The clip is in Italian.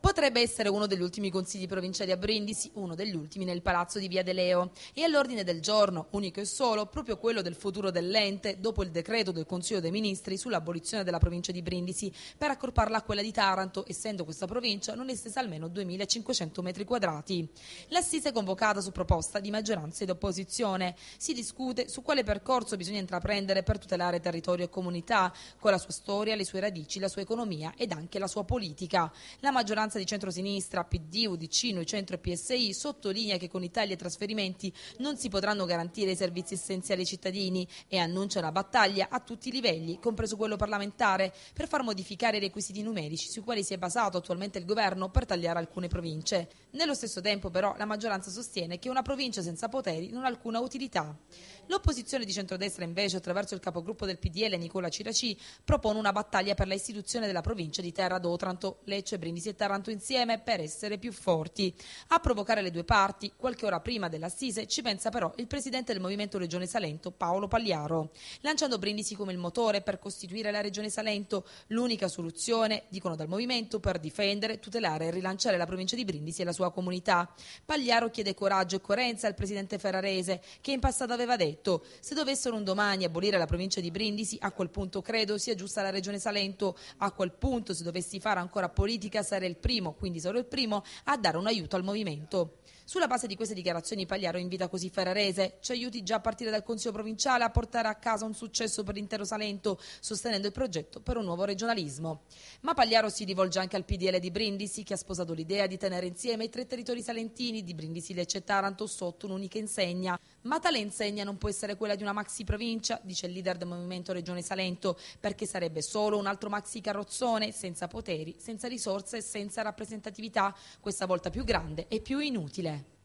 Potrebbe essere uno degli ultimi consigli provinciali a Brindisi, uno degli ultimi nel palazzo di Via De Leo. E all'ordine del giorno, unico e solo, proprio quello del futuro dell'ente, dopo il decreto del Consiglio dei Ministri sull'abolizione della provincia di Brindisi, per accorparla a quella di Taranto, essendo questa provincia non estesa almeno 2.500 metri quadrati. L'assise è convocata su proposta di maggioranza ed opposizione. Si discute su quale percorso bisogna intraprendere per tutelare territorio e comunità, con la sua storia, le sue radici, la sua economia ed anche la sua politica. La maggioranza maggioranza di centrosinistra, PD, UDC, Noi Centro e PSI sottolinea che con i tagli e trasferimenti non si potranno garantire i servizi essenziali ai cittadini e annuncia una battaglia a tutti i livelli, compreso quello parlamentare, per far modificare i requisiti numerici sui quali si è basato attualmente il governo per tagliare alcune province. Nello stesso tempo però la maggioranza sostiene che una provincia senza poteri non ha alcuna utilità. L'opposizione di centrodestra invece attraverso il capogruppo del PDL Nicola Ciraci propone una battaglia per la istituzione della provincia di Terra d'Otranto, Lecce, Brindisi e Taranto soltanto insieme per essere più forti. A provocare le due parti, qualche ora prima dell'assise, ci pensa però il presidente del Movimento Regione Salento, Paolo Pagliaro. Lanciando Brindisi come il motore per costituire la Regione Salento, l'unica soluzione, dicono dal Movimento, per difendere, tutelare e rilanciare la provincia di Brindisi e la sua comunità. Pagliaro chiede coraggio e coerenza al presidente ferrarese, che in passato aveva detto se dovessero un domani abolire la provincia di Brindisi, a quel punto credo sia giusta la Regione Salento. A quel punto, se dovessi fare ancora politica, sarei il primo primo, quindi solo il primo, a dare un aiuto al movimento. Sulla base di queste dichiarazioni Pagliaro invita così Ferrarese, ci aiuti già a partire dal Consiglio provinciale a portare a casa un successo per l'intero Salento, sostenendo il progetto per un nuovo regionalismo. Ma Pagliaro si rivolge anche al PDL di Brindisi, che ha sposato l'idea di tenere insieme i tre territori salentini di Brindisi, Lecce e Taranto sotto un'unica insegna. Ma tale insegna non può essere quella di una maxi provincia, dice il leader del Movimento Regione Salento, perché sarebbe solo un altro maxi carrozzone, senza poteri, senza risorse e senza questa rappresentatività questa volta più grande e più inutile.